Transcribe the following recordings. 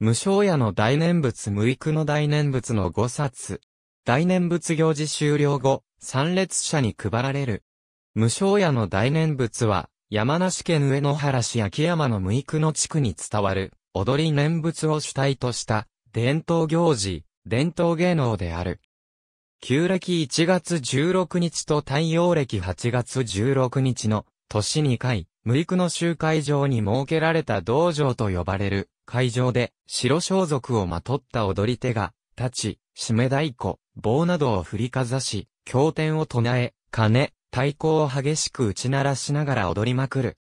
無償屋の大念仏無育の大念仏の五冊。大念仏行事終了後、参列者に配られる。無償屋の大念仏は、山梨県上野原市秋山の無育の地区に伝わる、踊り念仏を主体とした、伝統行事、伝統芸能である。旧暦1月16日と太陽暦8月16日の、年2回、無育の集会場に設けられた道場と呼ばれる、会場で白装束をまとった踊り手が、立ち、締め太鼓、棒などを振りかざし、経典を唱え、鐘、太鼓を激しく打ち鳴らしながら踊りまくる。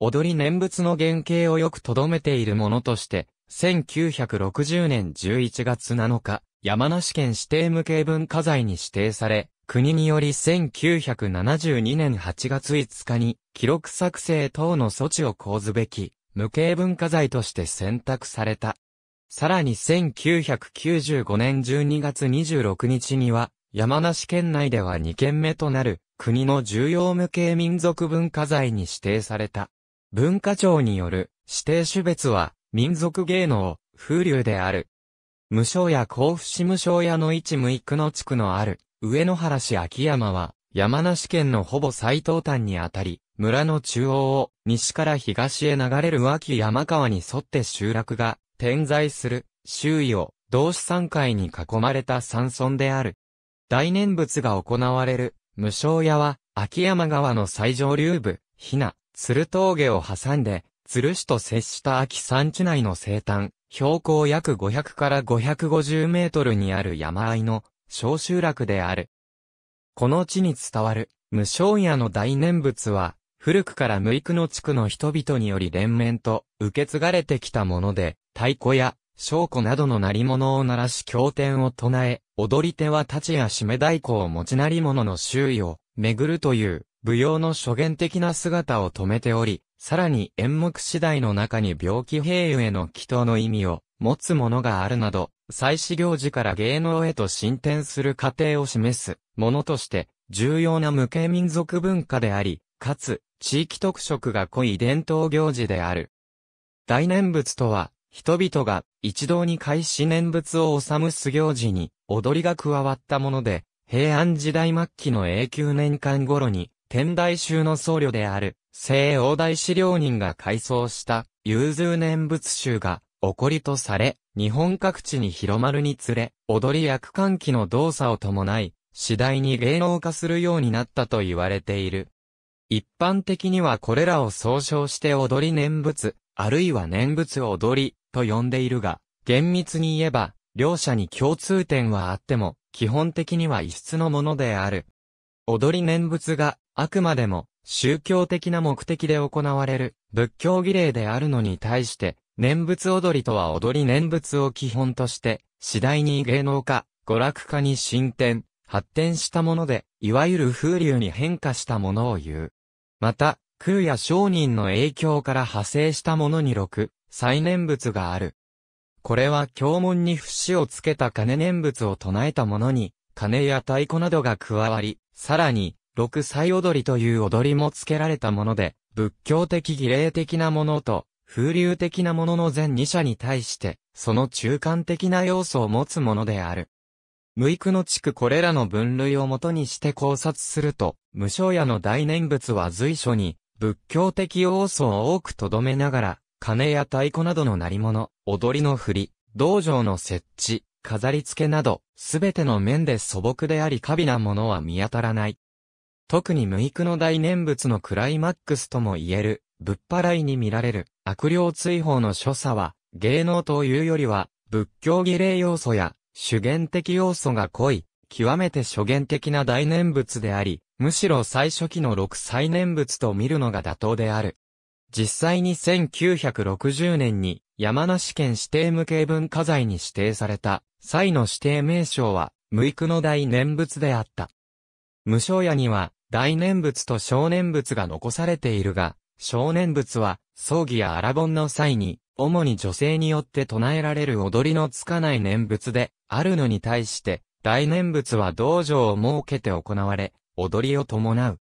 踊り念仏の原型をよく留めているものとして、1960年11月7日、山梨県指定無形文化財に指定され、国により1972年8月5日に記録作成等の措置を講ずべき無形文化財として選択された。さらに1995年12月26日には、山梨県内では2件目となる、国の重要無形民族文化財に指定された。文化庁による指定種別は、民族芸能、風流である。無償や甲府市無償屋の一無一区の地区のある、上野原市秋山は、山梨県のほぼ最東端にあたり、村の中央を西から東へ流れる脇山川に沿って集落が点在する周囲を同志山海に囲まれた山村である。大念仏が行われる無償屋は秋山川の最上流部、ひな、鶴峠を挟んで、鶴市と接した秋山地内の西端、標高約500から550メートルにある山あいの小集落である。この地に伝わる、無償屋の大念仏は、古くから無育の地区の人々により連綿と受け継がれてきたもので、太鼓や、証拠などの鳴り物を鳴らし経典を唱え、踊り手は立ちや締め太鼓を持ち鳴り物の周囲を巡るという、舞踊の諸元的な姿を止めており、さらに演目次第の中に病気平癒への祈祷の意味を持つものがあるなど、祭祀行事から芸能へと進展する過程を示すものとして重要な無形民族文化であり、かつ地域特色が濃い伝統行事である。大念仏とは、人々が一堂に会し念仏を治むす行事に踊りが加わったもので、平安時代末期の永久年間頃に、天台宗の僧侶である、西王大司領人が改装した、融通念仏宗が、起こりとされ、日本各地に広まるにつれ、踊り役歓喜の動作を伴い、次第に芸能化するようになったと言われている。一般的にはこれらを総称して踊り念仏、あるいは念仏踊り、と呼んでいるが、厳密に言えば、両者に共通点はあっても、基本的には異質のものである。踊り念仏が、あくまでも、宗教的な目的で行われる、仏教儀礼であるのに対して、念仏踊りとは踊り念仏を基本として、次第に芸能化、娯楽化に進展、発展したもので、いわゆる風流に変化したものを言う。また、空や商人の影響から派生したものに六、再念仏がある。これは教文に節をつけた金念仏を唱えたものに、金や太鼓などが加わり、さらに、六再踊りという踊りもつけられたもので、仏教的儀礼的なものと風流的なものの全二者に対して、その中間的な要素を持つものである。無育の地区これらの分類をもとにして考察すると、無償屋の大念仏は随所に、仏教的要素を多く留めながら、鐘や太鼓などの鳴り物、踊りの振り、道場の設置、飾り付けなど、すべての面で素朴であり過微なものは見当たらない。特に無育の大念仏のクライマックスとも言える、ぶぱ払いに見られる。悪霊追放の所作は、芸能というよりは、仏教儀礼要素や、主言的要素が濃い、極めて諸言的な大念仏であり、むしろ最初期の六歳念仏と見るのが妥当である。実際に1960年に山梨県指定無形文化財に指定された際の指定名称は無育の大念仏であった。無償屋には大念仏と小念仏が残されているが、少年仏は、葬儀や荒本の際に、主に女性によって唱えられる踊りのつかない念仏で、あるのに対して、大念仏は道場を設けて行われ、踊りを伴う。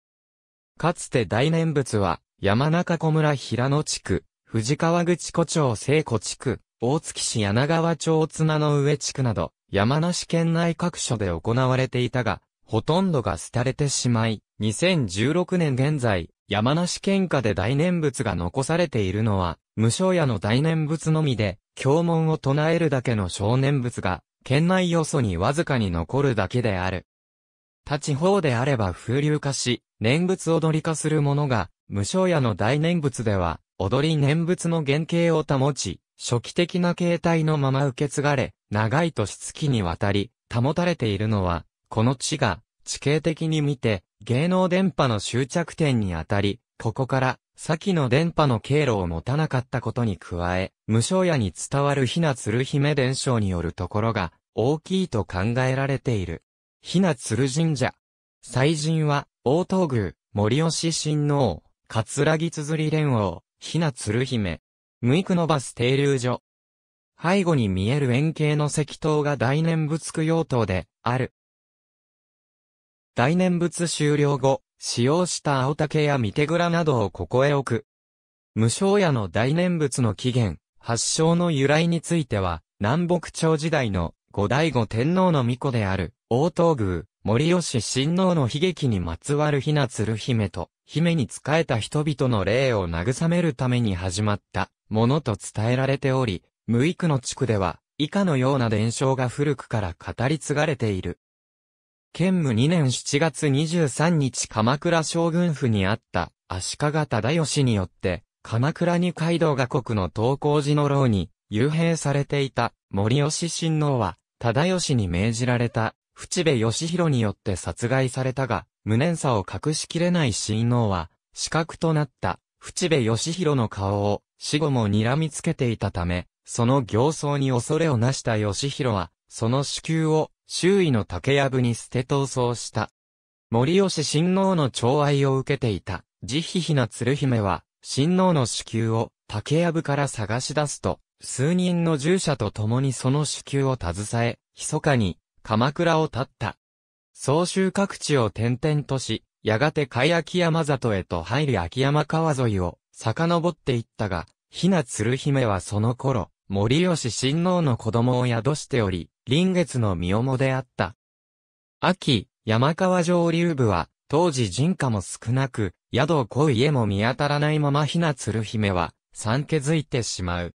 かつて大念仏は、山中小村平野地区、藤川口湖町聖子地区、大月市柳川町綱の上地区など、山梨県内各所で行われていたが、ほとんどが廃れてしまい、2016年現在、山梨県下で大念仏が残されているのは、無償屋の大念仏のみで、経文を唱えるだけの小念仏が、県内要素にわずかに残るだけである。他地方であれば風流化し、念仏踊り化するものが、無償屋の大念仏では、踊り念仏の原型を保ち、初期的な形態のまま受け継がれ、長い年月にわたり、保たれているのは、この地が、地形的に見て、芸能電波の終着点にあたり、ここから先の電波の経路を持たなかったことに加え、無償屋に伝わるひな鶴姫伝承によるところが大きいと考えられている。ひな鶴神社。祭神は、大東宮、森吉親王、葛城綴り連王、ひな鶴姫。無育のバス停留所。背後に見える円形の石塔が大念仏供養塔で、ある。大念仏終了後、使用した青竹や御手蔵などをここへ置く。無償屋の大念仏の起源、発祥の由来については、南北朝時代の後醍醐天皇の御子である、王東宮、森吉親王の悲劇にまつわる雛鶴姫と、姫に仕えた人々の霊を慰めるために始まったものと伝えられており、無育の地区では、以下のような伝承が古くから語り継がれている。兼務2年7月23日鎌倉将軍府にあった足利忠義によって、鎌倉二階堂が国の東光寺の牢に幽閉されていた森吉親王は、忠義に命じられた淵部義弘によって殺害されたが、無念さを隠しきれない親王は、死角となった淵部義弘の顔を死後も睨みつけていたため、その行走に恐れをなした義弘は、その子宮を周囲の竹やぶに捨て闘争した。森吉親王の寵愛を受けていた、慈悲妃な鶴姫は、親王の子宮を竹やぶから探し出すと、数人の従者と共にその子宮を携え、密かに鎌倉を立った。総集各地を転々とし、やがて海秋山里へと入る秋山川沿いを遡っていったが、ひな鶴姫はその頃、森吉親王の子供を宿しており、臨月の身重であった。秋、山川上流部は、当時人家も少なく、宿を来家も見当たらないままひなつる姫は、産気づいてしまう。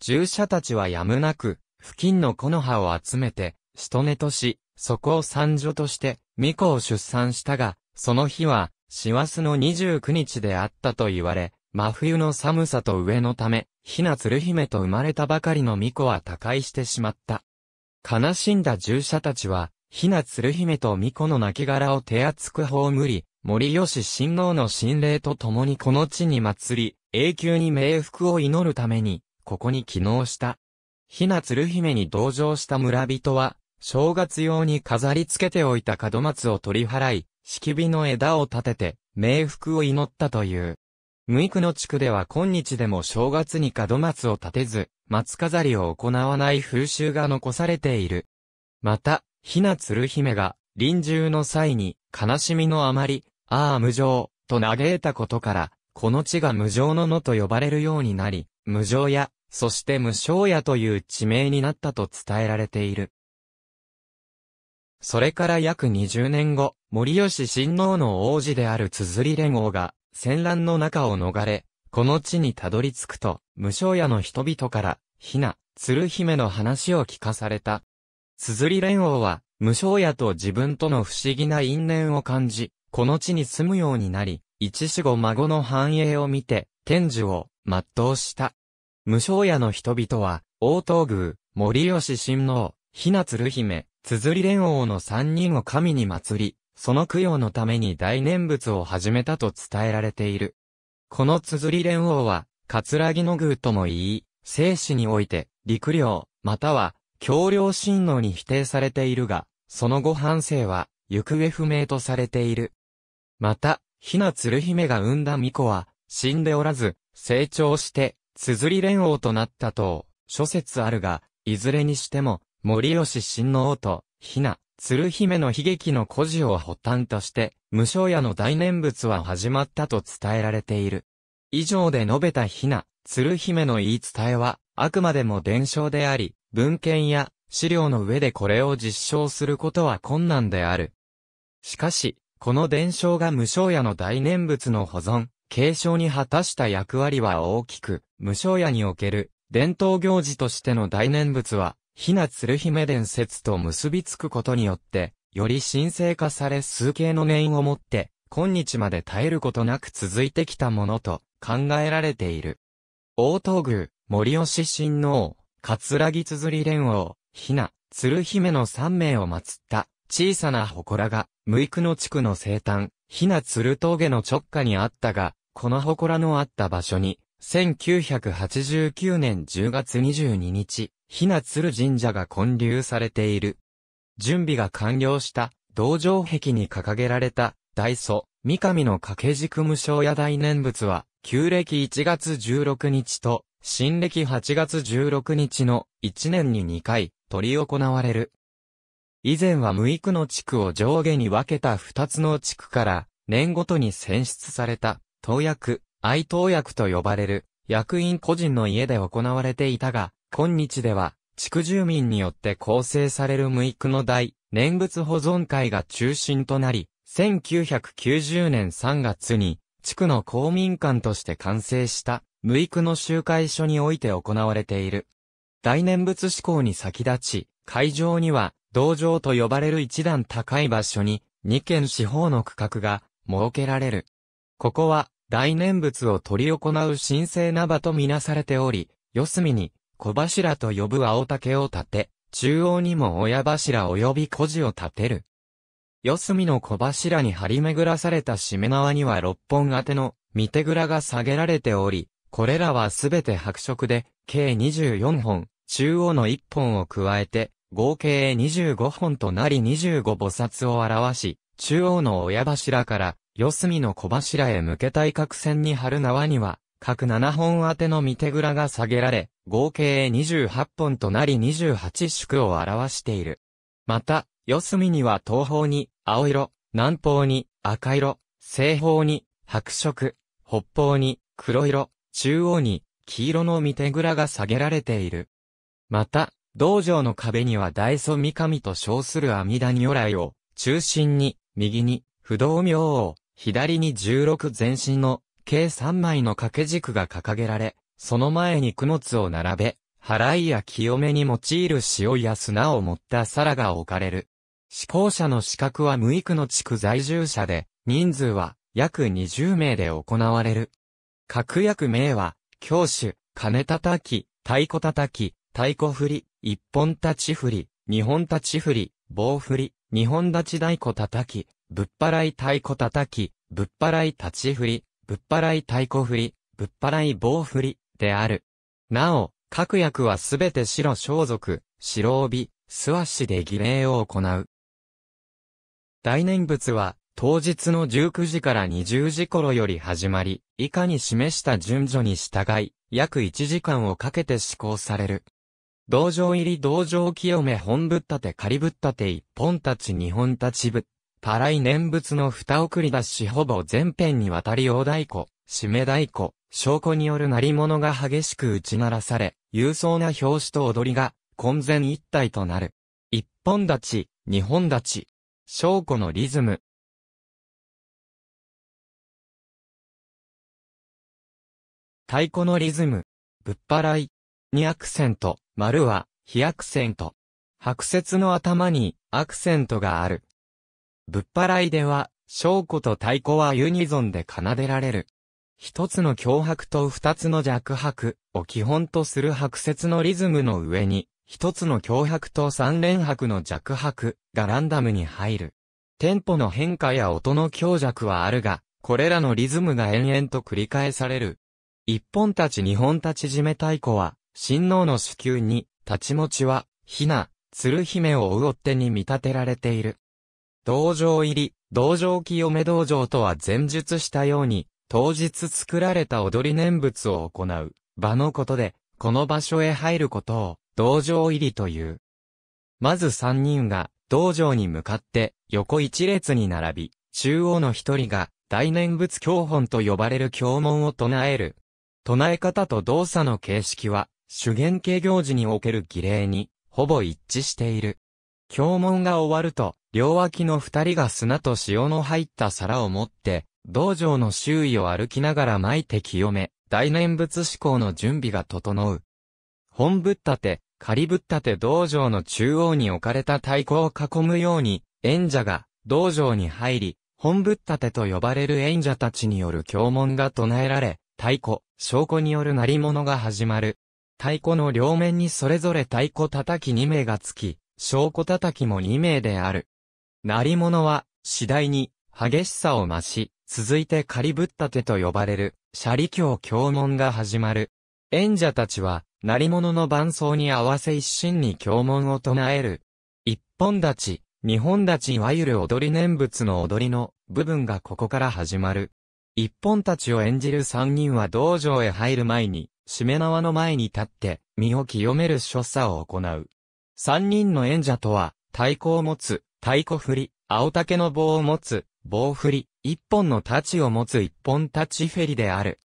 従者たちはやむなく、付近の木の葉を集めて、しとねとし、そこを三女として、巫女を出産したが、その日は、師走の29日であったと言われ、真冬の寒さと上のため、ひなつる姫と生まれたばかりの巫女は他界してしまった。悲しんだ従者たちは、ひな鶴姫と巫女の亡骸を手厚く葬り、森吉親王の神霊と共にこの地に祭り、永久に冥福を祈るために、ここに帰納した。ひな鶴姫に同情した村人は、正月用に飾り付けておいた門松を取り払い、敷火の枝を立てて、冥福を祈ったという。無育の地区では今日でも正月に門松を立てず、松飾りを行わない風習が残されている。また、ひな鶴姫が、臨終の際に、悲しみのあまり、ああ無情、と嘆いたことから、この地が無情の野と呼ばれるようになり、無情や、そして無償屋という地名になったと伝えられている。それから約20年後、森吉親王の王子である綴り連合が、戦乱の中を逃れ、この地にたどり着くと、無償屋の人々から、ひな、鶴姫の話を聞かされた。硯連王は、無償屋と自分との不思議な因縁を感じ、この地に住むようになり、一子後孫の繁栄を見て、天寿を全うした。無償屋の人々は、王東宮、森吉親王、ひな鶴姫、硯連王の三人を神に祭り、その供養のために大念仏を始めたと伝えられている。この綴り連王は、葛城の宮とも言い、生死において、陸領、または、橋領神王に否定されているが、その後半生は、行方不明とされている。また、ひな鶴姫が産んだ巫女は、死んでおらず、成長して、綴り連王となったと、諸説あるが、いずれにしても、森吉親王と、ひな、鶴姫の悲劇の故事を発端として、無償屋の大念仏は始まったと伝えられている。以上で述べたひな、鶴姫の言い伝えは、あくまでも伝承であり、文献や資料の上でこれを実証することは困難である。しかし、この伝承が無償屋の大念仏の保存、継承に果たした役割は大きく、無償屋における伝統行事としての大念仏は、ひなつる姫伝説と結びつくことによって、より神聖化され数形の念をもって、今日まで絶えることなく続いてきたものと考えられている。大東宮、森吉親王、葛城つづり連王、ひな、鶴姫の三名を祀った小さな祠が、無育の地区の生誕、ひな鶴峠の直下にあったが、この祠のあった場所に、1989年10月22日、ひなつる神社が建立されている。準備が完了した道場壁に掲げられた大祖、三上の掛け軸無償や大念仏は、旧暦1月16日と、新暦8月16日の1年に2回、取り行われる。以前は無育の地区を上下に分けた2つの地区から、年ごとに選出された、東薬、愛東薬と呼ばれる、役員個人の家で行われていたが、今日では、地区住民によって構成される無育の大、念仏保存会が中心となり、1990年3月に、地区の公民館として完成した、無育の集会所において行われている。大念仏志向に先立ち、会場には、道場と呼ばれる一段高い場所に、二軒四方の区画が、設けられる。ここは、大念仏を取り行う神聖な場とみなされており、四隅に、小柱と呼ぶ青竹を立て、中央にも親柱及び孤児を立てる。四隅の小柱に張り巡らされた締め縄には六本当ての見手蔵が下げられており、これらはすべて白色で、計24本、中央の1本を加えて、合計25本となり25菩薩を表し、中央の親柱から、四隅の小柱へ向け対角線に張る縄には、各7本宛ての御手蔵が下げられ、合計28本となり28宿を表している。また、四隅には東方に青色、南方に赤色、西方に白色、北方に黒色、中央に黄色の御手蔵が下げられている。また、道場の壁には大祖三神と称する阿弥陀如来を、中心に、右に、不動明王、左に十六前身の計3枚の掛け軸が掲げられ、その前に供物を並べ、払いや清めに用いる塩や砂を持った皿が置かれる。志向者の資格は無育の地区在住者で、人数は約20名で行われる。各役名は、教主、金叩き、太鼓叩き、太鼓振り、一本立ち振り、二本立ち振り、棒振り、二本立ち太鼓叩き、ぶっ払い太鼓叩き、ぶっ払い立ち振り、ぶっ払い太鼓振り、ぶっ払い棒振り、である。なお、各役はすべて白装束、白帯、素足で儀礼を行う。大念仏は、当日の19時から20時頃より始まり、以下に示した順序に従い、約1時間をかけて施行される。道場入り道場清め本ぶったて仮ぶったて一本立ち二本立ちぶたい念仏の蓋送り出しほぼ全編にわたり大太鼓、締め太鼓、証拠による鳴り物が激しく打ち鳴らされ、勇壮な表紙と踊りが、混然一体となる。一本立ち、二本立ち。証拠のリズム。太鼓のリズム。ぶっ払い。にアクセント、丸は、非アクセント。白節の頭に、アクセントがある。ぶっ払いでは、証拠と太鼓はユニゾンで奏でられる。一つの強迫と二つの弱迫を基本とする白節のリズムの上に、一つの強迫と三連拍の弱迫がランダムに入る。テンポの変化や音の強弱はあるが、これらのリズムが延々と繰り返される。一本立ち二本立ち締め太鼓は、神王の子宮に、立ち持ちは、ひな、鶴姫を追う追手に見立てられている。道場入り、道場清め道場とは前述したように、当日作られた踊り念仏を行う、場のことで、この場所へ入ることを、道場入りという。まず三人が、道場に向かって、横一列に並び、中央の一人が、大念仏教本と呼ばれる教文を唱える。唱え方と動作の形式は、主言形行事における儀礼に、ほぼ一致している。教文が終わると、両脇の二人が砂と塩の入った皿を持って、道場の周囲を歩きながら巻いて清め、大念仏志向の準備が整う。本ぶったて、仮ぶったて道場の中央に置かれた太鼓を囲むように、演者が道場に入り、本ぶったてと呼ばれる演者たちによる教文が唱えられ、太鼓、証拠による鳴り物が始まる。太鼓の両面にそれぞれ太鼓叩き2名がつき、証拠叩きも2名である。成物は、次第に、激しさを増し、続いて仮ぶったてと呼ばれる、斜里教教門が始まる。演者たちは、成物の伴奏に合わせ一心に教門を唱える。一本立ち、二本立ちいわゆる踊り念仏の踊りの部分がここから始まる。一本立ちを演じる三人は道場へ入る前に、しめ縄の前に立って、身を清める所作を行う。三人の演者とは、太鼓を持つ、太鼓振り、青竹の棒を持つ、棒振り、一本の太刀を持つ一本太刀フェリである。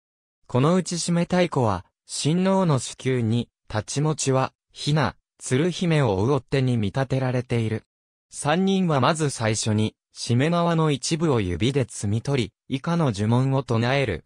このうち締め太鼓は、神郎の子宮に、太刀持ちは、ひな、鶴姫を追う追手に見立てられている。三人はまず最初に、締め縄の一部を指で摘み取り、以下の呪文を唱える。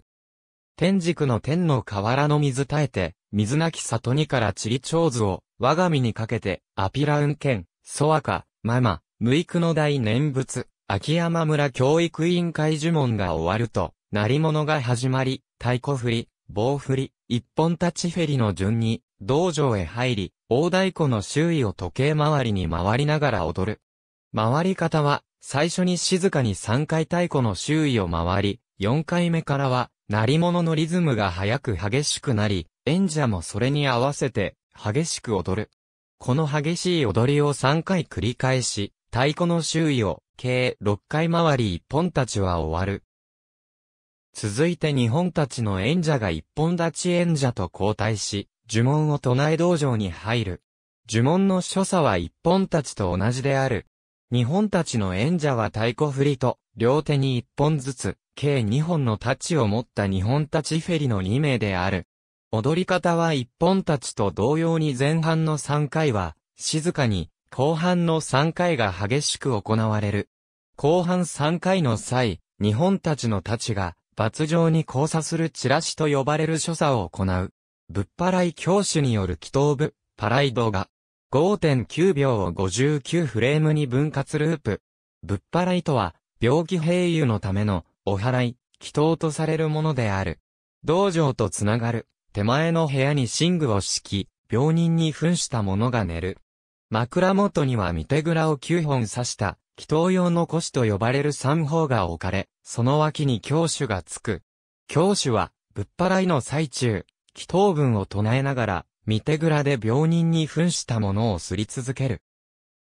天軸の天の河原の水耐えて、水なき里にからちり長図を、我が身にかけて、アピラウン県、ソアカ、ママ、無育の大念仏、秋山村教育委員会呪文が終わると、鳴り物が始まり、太鼓振り、棒振り、一本立ちフェリの順に、道場へ入り、大太鼓の周囲を時計回りに回りながら踊る。回り方は、最初に静かに3回太鼓の周囲を回り、4回目からは、鳴り物のリズムが速く激しくなり、演者もそれに合わせて、激しく踊る。この激しい踊りを3回繰り返し、太鼓の周囲を計6回回り一本たちは終わる。続いて日本たちの演者が一本立ち演者と交代し、呪文を唱え道場に入る。呪文の所作は一本たちと同じである。日本たちの演者は太鼓振りと、両手に一本ずつ、計二本の太刀を持った日本たちフェリの2名である。踊り方は一本立ちと同様に前半の3回は、静かに、後半の3回が激しく行われる。後半3回の際、日本たちの立ちが、罰状に交差するチラシと呼ばれる所作を行う。ぶっ払い教師による祈祷部、パライドが、5.9秒を59フレームに分割ループ。ぶっ払いとは、病気併誘のための、お祓い、祈祷とされるものである。道場とつながる、手前の部屋に寝具を敷き、病人に噴した者が寝る。枕元には見手蔵を9本刺した、祈祷用の腰と呼ばれる三方が置かれ、その脇に教主がつく。教主は、ぶっ払いの最中、祈祷文を唱えながら、見手蔵で病人に噴したものをすり続ける。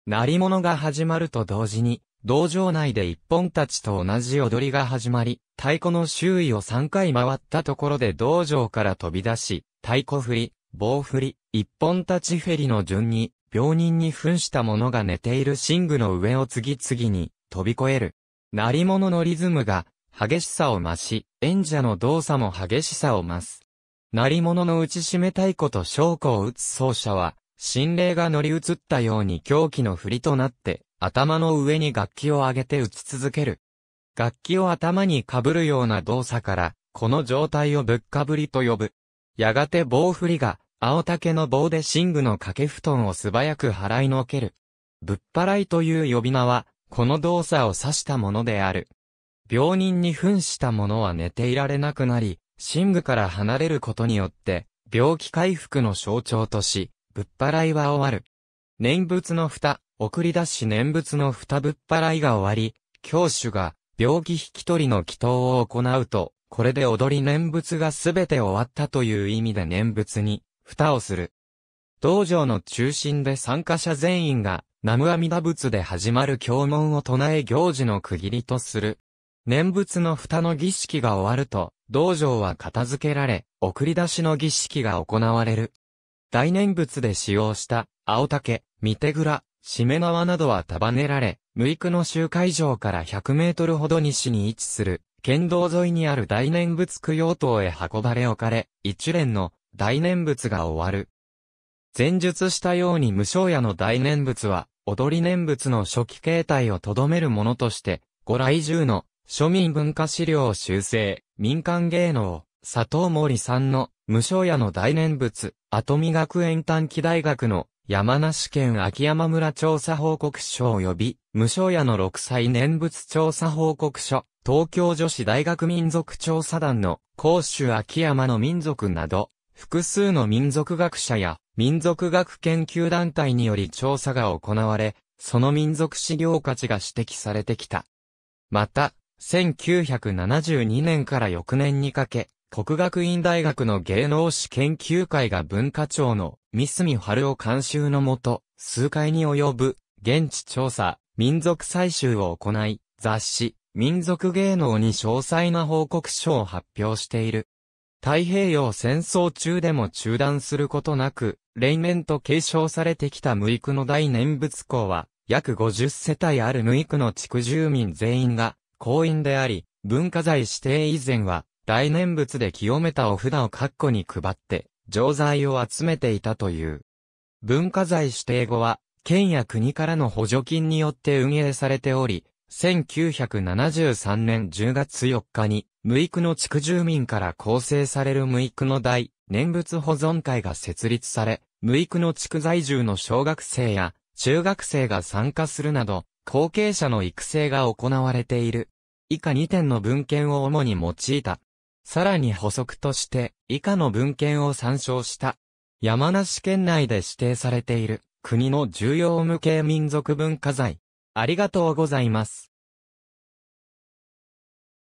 鳴り物が始まると同時に、道場内で一本たちと同じ踊りが始まり、太鼓の周囲を3回回ったところで道場から飛び出し、太鼓振り、棒振り、一本たちフェリの順に、病人に噴した者が寝ている寝具の上を次々に飛び越える。鳴り物のリズムが激しさを増し、演者の動作も激しさを増す。鳴り物の打ち締め太鼓と証拠を打つ奏者は、心霊が乗り移ったように狂気の振りとなって、頭の上に楽器を上げて打ち続ける。楽器を頭にかぶるような動作から、この状態をぶっかぶりと呼ぶ。やがて棒振りが、青竹の棒で寝具の掛け布団を素早く払いのける。ぶっ払いという呼び名は、この動作を指したものである。病人に噴した者は寝ていられなくなり、寝具から離れることによって、病気回復の象徴とし、ぶっ払いは終わる。念仏の蓋、送り出し念仏の蓋ぶっ払いが終わり、教主が、病気引き取りの祈祷を行うと、これで踊り念仏がすべて終わったという意味で念仏に、蓋をする。道場の中心で参加者全員が、南無阿弥陀仏で始まる経文を唱え行事の区切りとする。念仏の蓋の儀式が終わると、道場は片付けられ、送り出しの儀式が行われる。大念仏で使用した青竹、三手蔵、しめ縄などは束ねられ、無育の集会場から100メートルほど西に位置する、県道沿いにある大念仏供養塔へ運ばれ置かれ、一連の大念仏が終わる。前述したように無償夜の大念仏は、踊り念仏の初期形態をとどめるものとして、ご来中の庶民文化資料を修正、民間芸能、佐藤森さんの無償夜の大念仏、後見学園短期大学の山梨県秋山村調査報告書及び、無所屋の六歳念仏調査報告書、東京女子大学民族調査団の、甲州秋山の民族など、複数の民族学者や民族学研究団体により調査が行われ、その民族資料価値が指摘されてきた。また、1972年から翌年にかけ、国学院大学の芸能史研究会が文化庁の三住春夫監修のもと、数回に及ぶ現地調査、民族採集を行い、雑誌、民族芸能に詳細な報告書を発表している。太平洋戦争中でも中断することなく、連綿と継承されてきた無育の大念仏校は、約50世帯ある無育の地区住民全員が、公員であり、文化財指定以前は、大念仏で清めたお札を括弧に配って、錠剤を集めていたという。文化財指定後は、県や国からの補助金によって運営されており、1973年10月4日に、無育の地区住民から構成される無育の大、念仏保存会が設立され、無育の地区在住の小学生や中学生が参加するなど、後継者の育成が行われている。以下2点の文献を主に用いた。さらに補足として以下の文献を参照した。山梨県内で指定されている国の重要無形民族文化財。ありがとうございます。